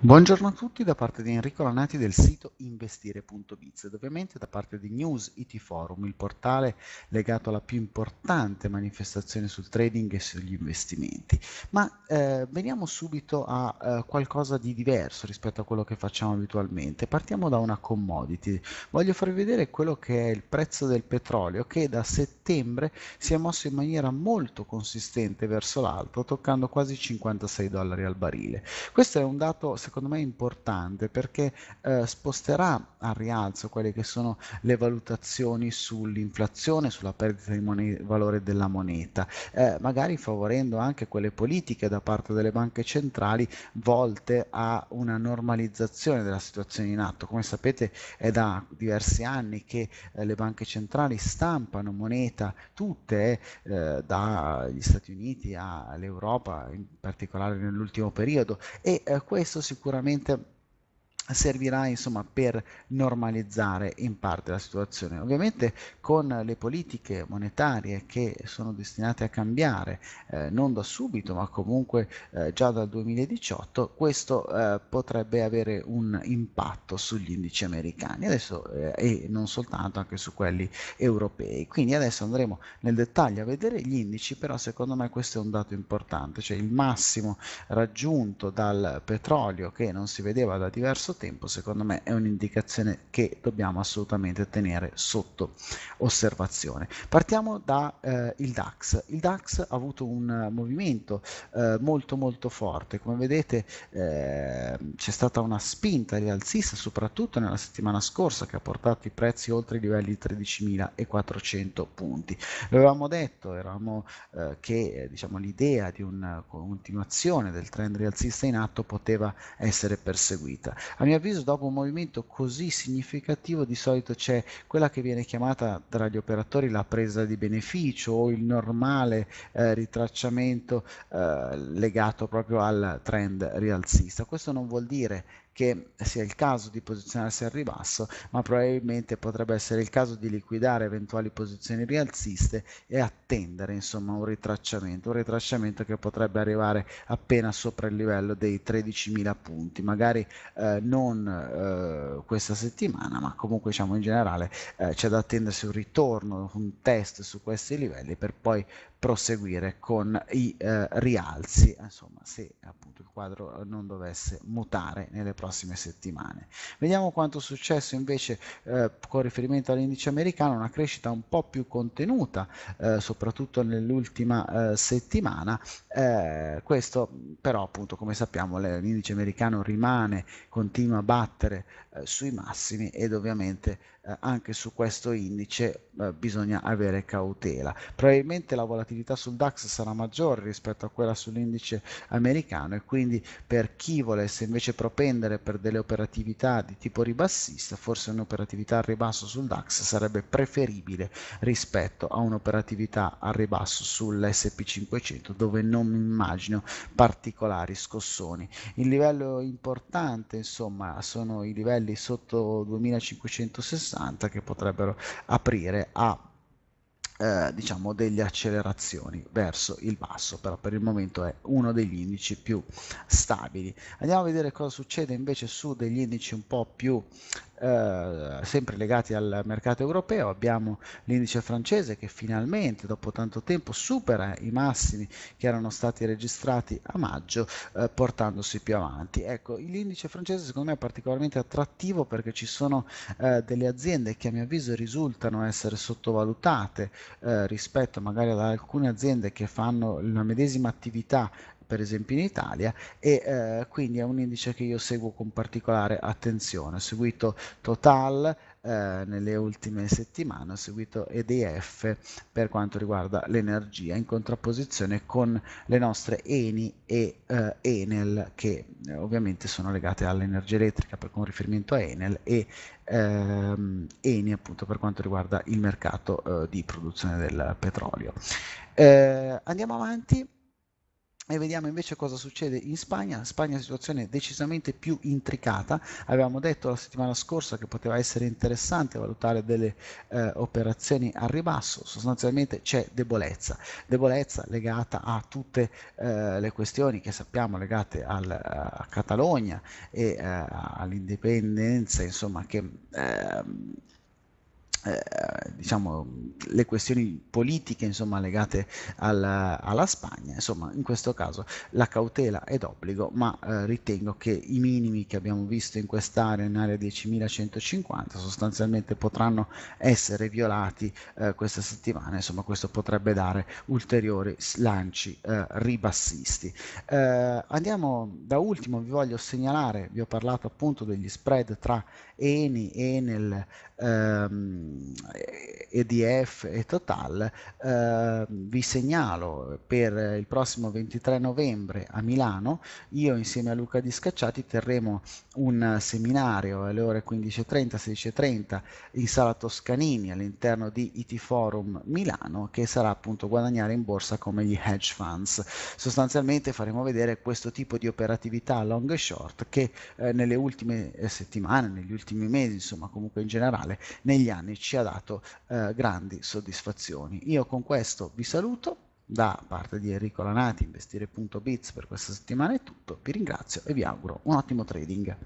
Buongiorno a tutti da parte di Enrico Lanati del sito investire.biz ed ovviamente da parte di News IT Forum, il portale legato alla più importante manifestazione sul trading e sugli investimenti. Ma eh, veniamo subito a eh, qualcosa di diverso rispetto a quello che facciamo abitualmente. Partiamo da una commodity. Voglio farvi vedere quello che è il prezzo del petrolio che da settembre si è mosso in maniera molto consistente verso l'alto, toccando quasi 56 dollari al barile. Questo è un dato secondo me importante perché eh, sposterà al rialzo quelle che sono le valutazioni sull'inflazione, sulla perdita di moneta, valore della moneta, eh, magari favorendo anche quelle politiche da parte delle banche centrali volte a una normalizzazione della situazione in atto. Come sapete è da diversi anni che eh, le banche centrali stampano moneta tutte eh, dagli Stati Uniti all'Europa, in particolare nell'ultimo periodo e eh, questo sicuramente sicuramente servirà insomma per normalizzare in parte la situazione. Ovviamente con le politiche monetarie che sono destinate a cambiare eh, non da subito ma comunque eh, già dal 2018 questo eh, potrebbe avere un impatto sugli indici americani adesso eh, e non soltanto anche su quelli europei. Quindi adesso andremo nel dettaglio a vedere gli indici però secondo me questo è un dato importante, cioè il massimo raggiunto dal petrolio che non si vedeva da diverso tempo tempo secondo me è un'indicazione che dobbiamo assolutamente tenere sotto osservazione. Partiamo dal eh, DAX. Il DAX ha avuto un movimento eh, molto molto forte, come vedete eh, c'è stata una spinta rialzista soprattutto nella settimana scorsa che ha portato i prezzi oltre i livelli di 13.400 punti. L'avevamo detto, eravamo, eh, che diciamo, l'idea di una continuazione del trend rialzista in atto poteva essere perseguita. Abbiamo mio avviso dopo un movimento così significativo di solito c'è quella che viene chiamata tra gli operatori la presa di beneficio o il normale eh, ritracciamento eh, legato proprio al trend rialzista. Questo non vuol dire che sia il caso di posizionarsi al ribasso, ma probabilmente potrebbe essere il caso di liquidare eventuali posizioni rialziste e attendere insomma un ritracciamento, un ritracciamento che potrebbe arrivare appena sopra il livello dei 13.000 punti, magari eh, non eh, questa settimana, ma comunque diciamo in generale eh, c'è da attendersi un ritorno, un test su questi livelli per poi proseguire con i eh, rialzi, insomma, se appunto il quadro non dovesse mutare nelle prossime prossime settimane. Vediamo quanto è successo invece eh, con riferimento all'indice americano, una crescita un po' più contenuta, eh, soprattutto nell'ultima eh, settimana. Eh, questo però appunto come sappiamo l'indice americano rimane, continua a battere eh, sui massimi ed ovviamente eh, anche su questo indice eh, bisogna avere cautela. Probabilmente la volatilità sul DAX sarà maggiore rispetto a quella sull'indice americano e quindi per chi volesse invece propendere per delle operatività di tipo ribassista, forse un'operatività al ribasso sul DAX sarebbe preferibile rispetto a un'operatività al ribasso sull'SP500 dove non immagino particolari scossoni. Il livello importante insomma sono i livelli sotto 2560 360 che potrebbero aprire a eh, diciamo delle accelerazioni verso il basso però per il momento è uno degli indici più stabili andiamo a vedere cosa succede invece su degli indici un po' più eh, sempre legati al mercato europeo, abbiamo l'indice francese che finalmente dopo tanto tempo supera i massimi che erano stati registrati a maggio eh, portandosi più avanti. Ecco, l'indice francese secondo me è particolarmente attrattivo perché ci sono eh, delle aziende che a mio avviso risultano essere sottovalutate eh, rispetto magari ad alcune aziende che fanno la medesima attività per esempio in Italia e eh, quindi è un indice che io seguo con particolare attenzione. Ho seguito Total eh, nelle ultime settimane, ho seguito EDF per quanto riguarda l'energia in contrapposizione con le nostre Eni e eh, Enel che eh, ovviamente sono legate all'energia elettrica per, con riferimento a Enel e ehm, Eni appunto per quanto riguarda il mercato eh, di produzione del petrolio. Eh, andiamo avanti e vediamo invece cosa succede in Spagna. In Spagna è una situazione decisamente più intricata. Avevamo detto la settimana scorsa che poteva essere interessante valutare delle eh, operazioni al ribasso. Sostanzialmente c'è debolezza. Debolezza legata a tutte eh, le questioni che sappiamo legate al, a Catalogna e eh, all'indipendenza, insomma, che ehm, eh, diciamo, le questioni politiche insomma, legate alla, alla, Spagna, insomma in questo caso la cautela è d'obbligo, ma eh, ritengo che i minimi che abbiamo visto in quest'area, in area 10.150, sostanzialmente potranno essere violati eh, questa settimana, insomma questo potrebbe dare ulteriori slanci eh, ribassisti. Eh, andiamo da ultimo, vi voglio segnalare, vi ho parlato appunto degli spread tra Eni, Enel, ehm, EDF eh, e Total, eh, vi segnalo per il prossimo 23 novembre a Milano, io insieme a Luca Di Scacciati terremo un seminario alle ore 15.30, 16.30 in Sala Toscanini all'interno di IT Forum Milano che sarà appunto guadagnare in borsa come gli hedge funds. Sostanzialmente faremo vedere questo tipo di operatività long e short che eh, nelle ultime eh, settimane, negli ultimi mesi, insomma comunque in generale negli anni ci ha dato eh, grandi soddisfazioni. Io con questo vi saluto da parte di Enrico Lanati, investire.biz per questa settimana è tutto, vi ringrazio e vi auguro un ottimo trading.